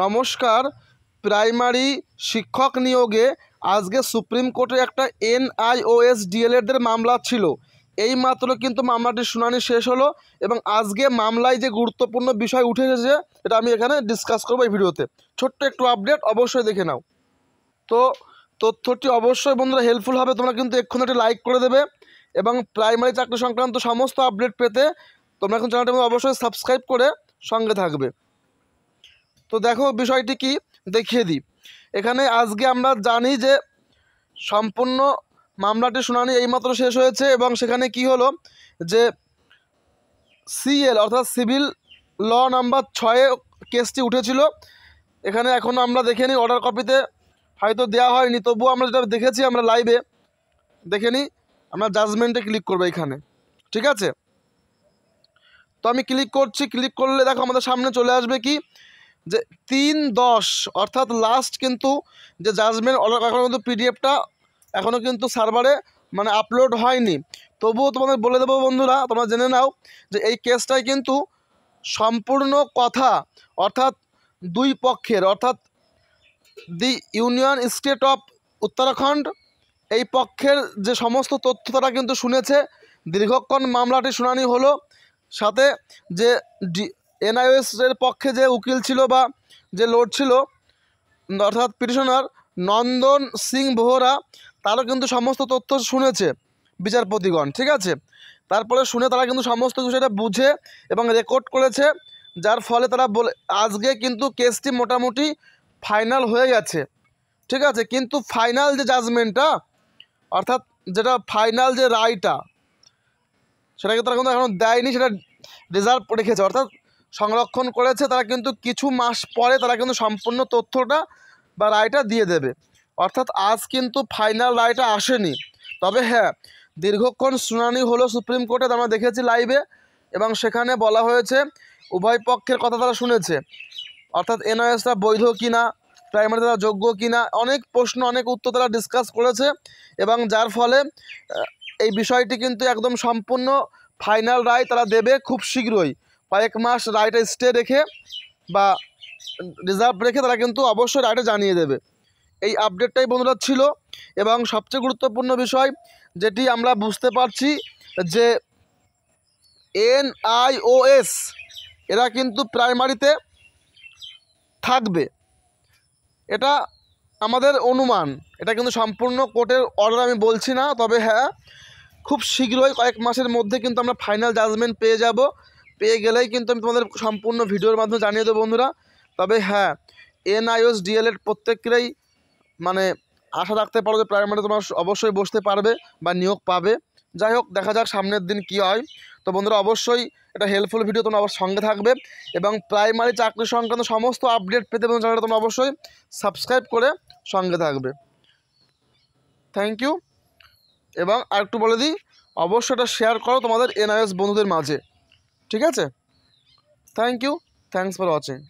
নমস্কার প্রাইমারি শিক্ষক নিয়োগে আজকে সুপ্রিম কোর্টে একটা এনআইওএস ডিএলএডদের মামলা ছিল এই মাত্র কিন্তু মামলাটির শুনানি শেষ হলো এবং আজকে মামলায় যে গুরুত্বপূর্ণ বিষয় উঠে এসেছে এটা আমি এখানে ডিসকাস করবো এই ভিডিওতে ছোট্ট একটু আপডেট অবশ্যই দেখে নাও তো তথ্যটি অবশ্যই বন্ধুরা হেল্পফুল হবে তোমরা কিন্তু এক্ষুনি একটি লাইক করে দেবে এবং প্রাইমারি চাকরি সংক্রান্ত সমস্ত আপডেট পেতে তোমরা এখন চ্যানেলটি অবশ্যই সাবস্ক্রাইব করে সঙ্গে থাকবে তো দেখো বিষয়টি কি দেখিয়ে দিই এখানে আজকে আমরা জানি যে সম্পূর্ণ মামলাটি শুনানি এইমাত্র শেষ হয়েছে এবং সেখানে কি হলো যে সিএল অর্থাৎ সিভিল ল নাম্বার ছয়ে কেসটি উঠেছিল এখানে এখনও আমরা দেখে নিই অর্ডার কপিতে হয়তো দেওয়া হয়নি তবুও আমরা যেটা দেখেছি আমরা লাইভে দেখে নিই আমরা জাজমেন্টে ক্লিক করবো এখানে ঠিক আছে তো আমি ক্লিক করছি ক্লিক করলে দেখো আমাদের সামনে চলে আসবে কি যে তিন দশ অর্থাৎ লাস্ট কিন্তু যে জাজমেন্ট অর্ডার এখনও কিন্তু পিডিএফটা এখনও কিন্তু সার্ভারে মানে আপলোড হয়নি তবুও তোমাদের বলে দেবো বন্ধুরা তোমরা জেনে নাও যে এই কেসটায় কিন্তু সম্পূর্ণ কথা অর্থাৎ দুই পক্ষের অর্থাৎ the union state of Uttarakhand এই পক্ষের যে সমস্ত তথ্য তারা কিন্তু শুনেছে দীর্ঘক্ষণ মামলাটি শুনানি হলো সাথে যে এনআইএস এর পক্ষে যে উকিল ছিল বা যে লোড ছিল অর্থাৎ পিটিশনার নন্দন সিং ভোহরা তারও কিন্তু সমস্ত তথ্য শুনেছে বিচারপতিগণ ঠিক আছে তারপরে শুনে তারা কিন্তু সমস্ত বিষয়টা বুঝে এবং রেকর্ড করেছে যার ফলে তারা বলে আজকে কিন্তু কেসটি মোটামুটি ফাইনাল হয়ে গেছে ঠিক আছে কিন্তু ফাইনাল যে জাজমেন্টটা অর্থাৎ যেটা ফাইনাল যে রায়টা সেটাকে তারা কিন্তু এখনও দেয়নি সেটা রিজার্ভ রেখেছে অর্থাৎ সংরক্ষণ করেছে তারা কিন্তু কিছু মাস পরে তারা কিন্তু সম্পূর্ণ তথ্যটা বা রায়টা দিয়ে দেবে অর্থাৎ আজ কিন্তু ফাইনাল রায়টা আসেনি তবে হ্যাঁ দীর্ঘক্ষণ শুনানি হলো সুপ্রিম কোর্টে আমরা দেখেছি লাইভে এবং সেখানে বলা হয়েছে উভয় পক্ষের কথা তারা শুনেছে অর্থাৎ এনআইএসটা বৈধ কিনা প্রাইমারি তারা যোগ্য কিনা অনেক প্রশ্ন অনেক উত্তর তারা ডিসকাস করেছে এবং যার ফলে এই বিষয়টি কিন্তু একদম সম্পূর্ণ ফাইনাল রায় তারা দেবে খুব শীঘ্রই কয়েক মাস রাইটে স্টে রেখে বা রিজার্ভ রেখে তারা কিন্তু অবশ্যই রাইটে জানিয়ে দেবে এই আপডেটটাই বন্ধুরা ছিল এবং সবচেয়ে গুরুত্বপূর্ণ বিষয় যেটি আমরা বুঝতে পারছি যে এনআইওএস এরা কিন্তু প্রাইমারিতে থাকবে এটা আমাদের অনুমান এটা কিন্তু সম্পূর্ণ কোর্টের অর্ডার আমি বলছি না তবে হ্যাঁ খুব শীঘ্রই কয়েক মাসের মধ্যে কিন্তু আমরা ফাইনাল জাজমেন্ট পেয়ে যাব পেয়ে গেলেই কিন্তু আমি তোমাদের সম্পূর্ণ ভিডিওর মাধ্যমে জানিয়ে দেবো বন্ধুরা তবে হ্যাঁ এনআইওস ডিএলএড প্রত্যেকেরই মানে আশা রাখতে পারো যে প্রাইমারি তোমার অবশ্যই বসতে পারবে বা নিয়োগ পাবে যাই হোক দেখা যাক সামনের দিন কি হয় তো বন্ধুরা অবশ্যই এটা হেল্পফুল ভিডিও তোমরা আমার সঙ্গে থাকবে এবং প্রাইমারি চাকরি সংক্রান্ত সমস্ত আপডেট পেতে এবং চ্যানেলটা তোমরা অবশ্যই সাবস্ক্রাইব করে সঙ্গে থাকবে থ্যাংক ইউ এবং আরেকটু বলে দিই অবশ্যই এটা শেয়ার করো তোমাদের এনআইএস বন্ধুদের মাঝে ठीक है thank you thanks for watching